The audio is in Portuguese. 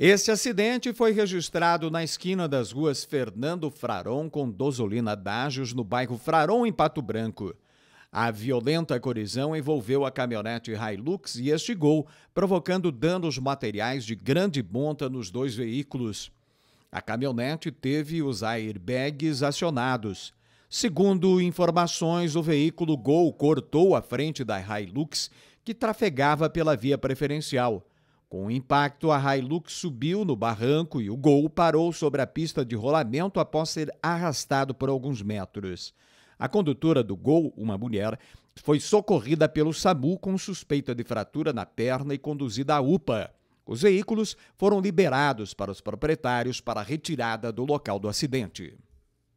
Este acidente foi registrado na esquina das ruas Fernando Fraron com Dosolina Dágios, no bairro Fraron, em Pato Branco. A violenta colisão envolveu a caminhonete Hilux e este Gol, provocando danos materiais de grande monta nos dois veículos. A caminhonete teve os airbags acionados. Segundo informações, o veículo Gol cortou a frente da Hilux, que trafegava pela via preferencial. Com o impacto, a Hilux subiu no barranco e o Gol parou sobre a pista de rolamento após ser arrastado por alguns metros. A condutora do Gol, uma mulher, foi socorrida pelo SAMU com suspeita de fratura na perna e conduzida à UPA. Os veículos foram liberados para os proprietários para retirada do local do acidente.